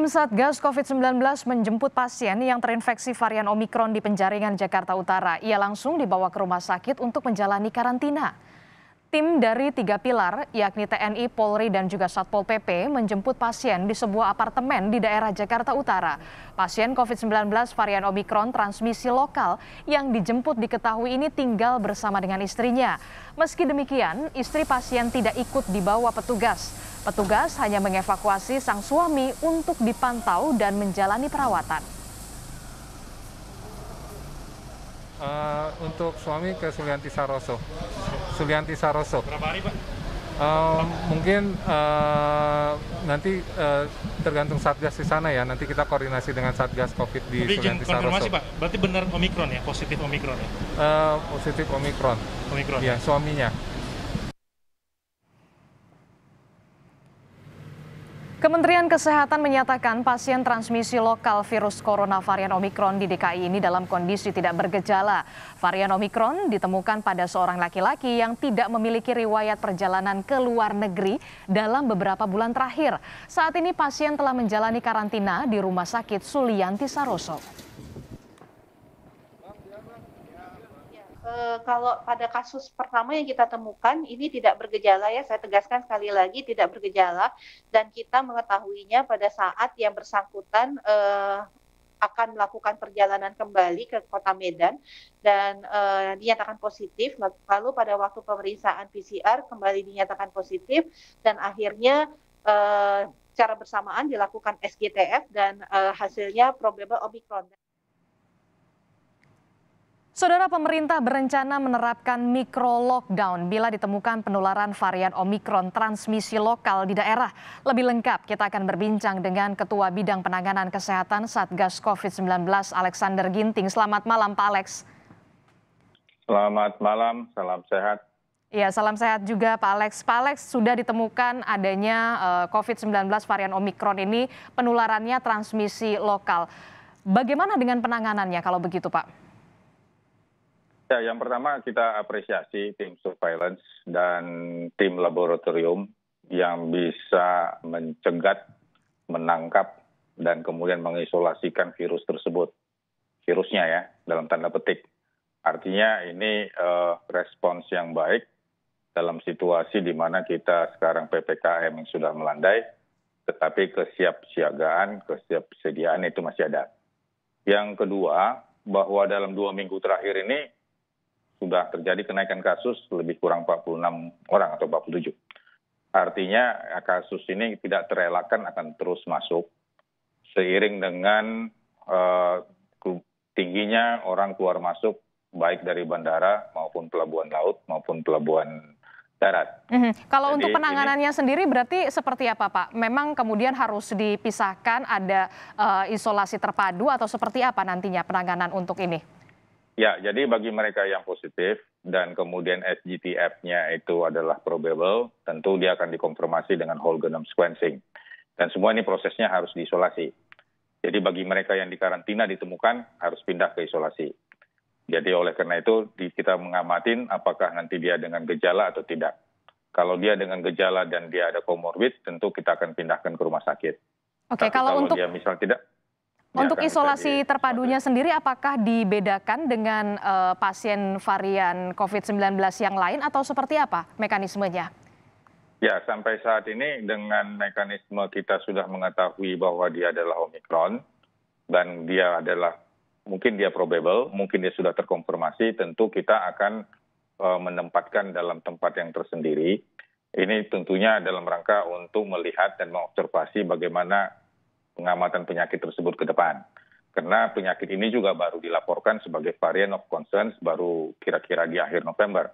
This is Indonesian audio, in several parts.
Tim Satgas COVID-19 menjemput pasien yang terinfeksi varian Omikron di penjaringan Jakarta Utara. Ia langsung dibawa ke rumah sakit untuk menjalani karantina. Tim dari tiga pilar, yakni TNI, Polri, dan juga Satpol PP, menjemput pasien di sebuah apartemen di daerah Jakarta Utara. Pasien COVID-19 varian Omikron transmisi lokal yang dijemput diketahui ini tinggal bersama dengan istrinya. Meski demikian, istri pasien tidak ikut dibawa petugas. Petugas hanya mengevakuasi sang suami untuk dipantau dan menjalani perawatan. Uh, untuk suami ke Sulianti Saroso. Sulianti Saroso. Berapa hari Pak? Uh, mungkin uh, nanti uh, tergantung satgas di sana ya. Nanti kita koordinasi dengan satgas COVID di Tapi Sulianti konfirmasi Pak, berarti benar omikron ya, positif omikron ya? Uh, positif omikron. Omikron. Iya, ya. suaminya. Kementerian Kesehatan menyatakan pasien transmisi lokal virus corona varian Omikron di DKI ini dalam kondisi tidak bergejala. Varian Omikron ditemukan pada seorang laki-laki yang tidak memiliki riwayat perjalanan ke luar negeri dalam beberapa bulan terakhir. Saat ini pasien telah menjalani karantina di Rumah Sakit Sulianti Saroso. e, kalau pada kasus pertama yang kita temukan ini tidak bergejala ya, saya tegaskan sekali lagi tidak bergejala dan kita mengetahuinya pada saat yang bersangkutan e, akan melakukan perjalanan kembali ke kota Medan dan e, dinyatakan positif. Lalu pada waktu pemeriksaan PCR kembali dinyatakan positif dan akhirnya e, secara bersamaan dilakukan SGTF dan e, hasilnya probable omikron. Saudara pemerintah berencana menerapkan mikro lockdown bila ditemukan penularan varian Omikron transmisi lokal di daerah. Lebih lengkap kita akan berbincang dengan Ketua Bidang Penanganan Kesehatan Satgas COVID-19 Alexander Ginting. Selamat malam Pak Alex. Selamat malam, salam sehat. Ya, salam sehat juga Pak Alex. Pak Alex, sudah ditemukan adanya eh, COVID-19 varian Omikron ini penularannya transmisi lokal. Bagaimana dengan penanganannya kalau begitu Pak? Ya, yang pertama kita apresiasi tim surveillance dan tim laboratorium yang bisa mencegat, menangkap, dan kemudian mengisolasikan virus tersebut. Virusnya ya, dalam tanda petik. Artinya ini uh, respons yang baik dalam situasi di mana kita sekarang PPKM yang sudah melandai, tetapi kesiapsiagaan, kesiapsediaan itu masih ada. Yang kedua, bahwa dalam dua minggu terakhir ini sudah terjadi kenaikan kasus lebih kurang 46 orang atau 47. Artinya eh, kasus ini tidak terelakkan akan terus masuk seiring dengan uh, tingginya orang keluar masuk baik dari bandara maupun pelabuhan laut maupun pelabuhan darat. Mm -hmm. Kalau Jadi, untuk penanganannya ini, sendiri berarti seperti apa Pak? Memang kemudian harus dipisahkan ada uh, isolasi terpadu atau seperti apa nantinya penanganan untuk ini? Ya, jadi bagi mereka yang positif dan kemudian SGTF-nya itu adalah probable, tentu dia akan dikonfirmasi dengan whole genome sequencing. Dan semua ini prosesnya harus diisolasi. Jadi bagi mereka yang dikarantina ditemukan harus pindah ke isolasi. Jadi oleh karena itu kita mengamatin apakah nanti dia dengan gejala atau tidak. Kalau dia dengan gejala dan dia ada comorbid, tentu kita akan pindahkan ke rumah sakit. Oke, okay, kalau, kalau untuk dia misal tidak Ya, untuk isolasi terpadunya sendiri apakah dibedakan dengan uh, pasien varian COVID-19 yang lain atau seperti apa mekanismenya? Ya, sampai saat ini dengan mekanisme kita sudah mengetahui bahwa dia adalah Omicron dan dia adalah mungkin dia probable, mungkin dia sudah terkonfirmasi, tentu kita akan uh, menempatkan dalam tempat yang tersendiri. Ini tentunya dalam rangka untuk melihat dan mengobservasi bagaimana pengamatan penyakit tersebut ke depan. Karena penyakit ini juga baru dilaporkan sebagai varian of concern baru kira-kira di akhir November.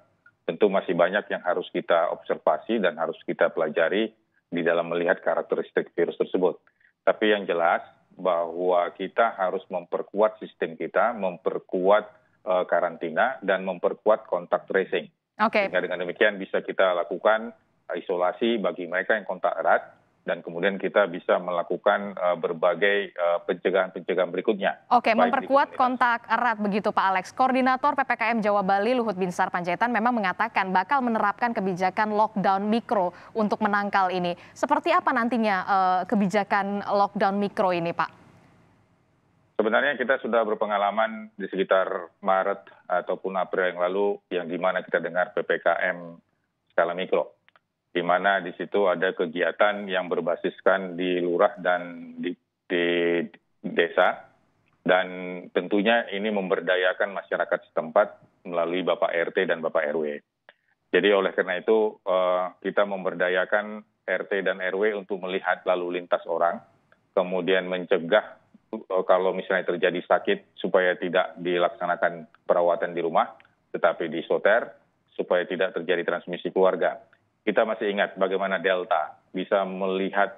Tentu masih banyak yang harus kita observasi dan harus kita pelajari di dalam melihat karakteristik virus tersebut. Tapi yang jelas bahwa kita harus memperkuat sistem kita, memperkuat uh, karantina dan memperkuat kontak tracing. Okay. dengan demikian bisa kita lakukan isolasi bagi mereka yang kontak erat dan kemudian kita bisa melakukan uh, berbagai eh, pencegahan-pencegahan uh, berikutnya. Oke, Baik memperkuat kontak erat begitu Pak Alex. Koordinator PPKM Jawa Bali Luhut Binsar Panjaitan memang mengatakan bakal menerapkan kebijakan lockdown mikro untuk menangkal ini. Seperti apa nantinya uh, kebijakan lockdown mikro ini, Pak? Sebenarnya kita sudah berpengalaman di sekitar Maret ataupun April yang lalu yang di mana kita dengar PPKM skala mikro di mana di situ ada kegiatan yang berbasiskan di lurah dan di, di desa dan tentunya ini memberdayakan masyarakat setempat melalui Bapak RT dan Bapak RW. Jadi oleh karena itu eh, kita memberdayakan RT dan RW untuk melihat lalu lintas orang, kemudian mencegah eh, kalau misalnya terjadi sakit supaya tidak dilaksanakan perawatan di rumah, tetapi di soter supaya tidak terjadi transmisi keluarga kita masih ingat bagaimana Delta bisa melihat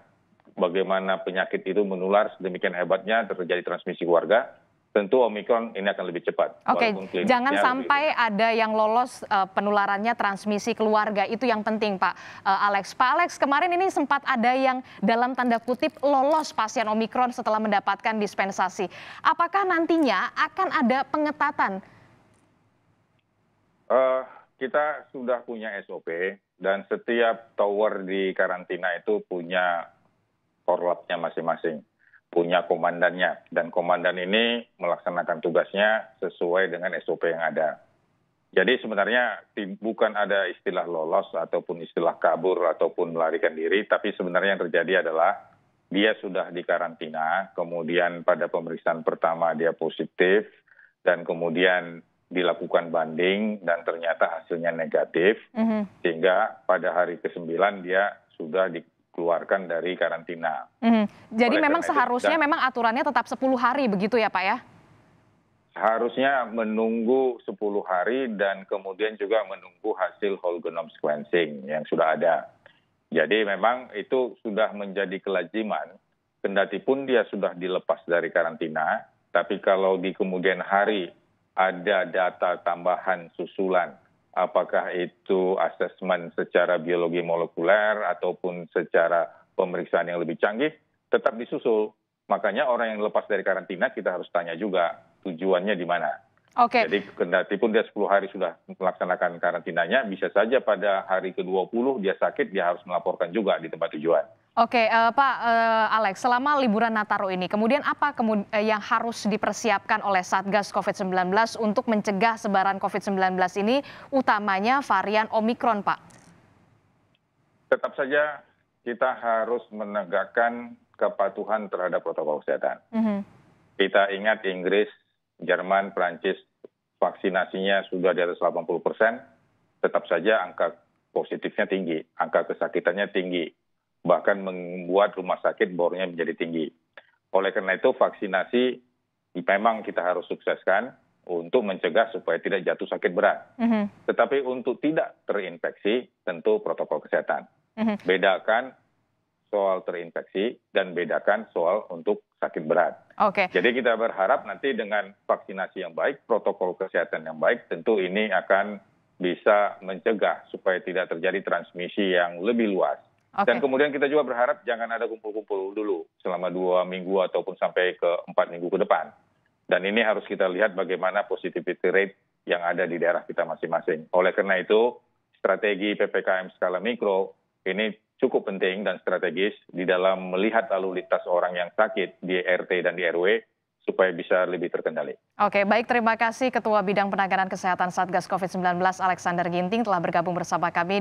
bagaimana penyakit itu menular sedemikian hebatnya terjadi transmisi keluarga. Tentu Omikron ini akan lebih cepat. Oke, okay. jangan sampai lebih... ada yang lolos uh, penularannya transmisi keluarga itu yang penting, Pak uh, Alex. Pak Alex, kemarin ini sempat ada yang dalam tanda kutip lolos pasien Omikron setelah mendapatkan dispensasi. Apakah nantinya akan ada pengetatan? Uh, kita sudah punya SOP dan setiap tower di karantina itu punya korlapnya masing-masing, punya komandannya dan komandan ini melaksanakan tugasnya sesuai dengan SOP yang ada. Jadi sebenarnya bukan ada istilah lolos ataupun istilah kabur ataupun melarikan diri, tapi sebenarnya yang terjadi adalah dia sudah di karantina, kemudian pada pemeriksaan pertama dia positif, dan kemudian dilakukan banding dan ternyata hasilnya negatif mm-hmm. sehingga pada hari ke-9 dia sudah dikeluarkan dari karantina. Mm-hmm. Jadi Oleh memang seharusnya itu, memang aturannya tetap 10 hari begitu ya Pak ya? Seharusnya menunggu 10 hari dan kemudian juga menunggu hasil whole genome sequencing yang sudah ada. Jadi memang itu sudah menjadi kelajiman kendati pun dia sudah dilepas dari karantina tapi kalau di kemudian hari ada data tambahan susulan apakah itu asesmen secara biologi molekuler ataupun secara pemeriksaan yang lebih canggih tetap disusul makanya orang yang lepas dari karantina kita harus tanya juga tujuannya di mana Okay. Jadi kendati pun dia 10 hari sudah melaksanakan karantinanya, bisa saja pada hari ke-20 dia sakit, dia harus melaporkan juga di tempat tujuan. Oke, uh, Pak uh, Alex, selama liburan Nataru ini, kemudian apa kemud eh, yang harus dipersiapkan oleh Satgas COVID-19 untuk mencegah sebaran COVID-19 ini, utamanya varian Omikron, Pak? Tetap saja kita harus menegakkan kepatuhan terhadap protokol kesehatan. Mm -hmm. Kita ingat Inggris, Jerman, Prancis vaksinasinya sudah di atas 80 persen, tetap saja angka positifnya tinggi, angka kesakitannya tinggi, bahkan membuat rumah sakit bornya menjadi tinggi. Oleh karena itu vaksinasi memang kita harus sukseskan untuk mencegah supaya tidak jatuh sakit berat. Mm -hmm. Tetapi untuk tidak terinfeksi tentu protokol kesehatan. Mm -hmm. Bedakan soal terinfeksi dan bedakan soal untuk sakit berat. Okay. Jadi kita berharap nanti dengan vaksinasi yang baik, protokol kesehatan yang baik, tentu ini akan bisa mencegah supaya tidak terjadi transmisi yang lebih luas. Okay. Dan kemudian kita juga berharap jangan ada kumpul-kumpul dulu selama dua minggu ataupun sampai ke empat minggu ke depan. Dan ini harus kita lihat bagaimana positivity rate yang ada di daerah kita masing-masing. Oleh karena itu, strategi PPKM skala mikro ini cukup penting dan strategis di dalam melihat lalu lintas orang yang sakit di RT dan di RW supaya bisa lebih terkendali. Oke, baik terima kasih Ketua Bidang Penanganan Kesehatan Satgas COVID-19 Alexander Ginting telah bergabung bersama kami.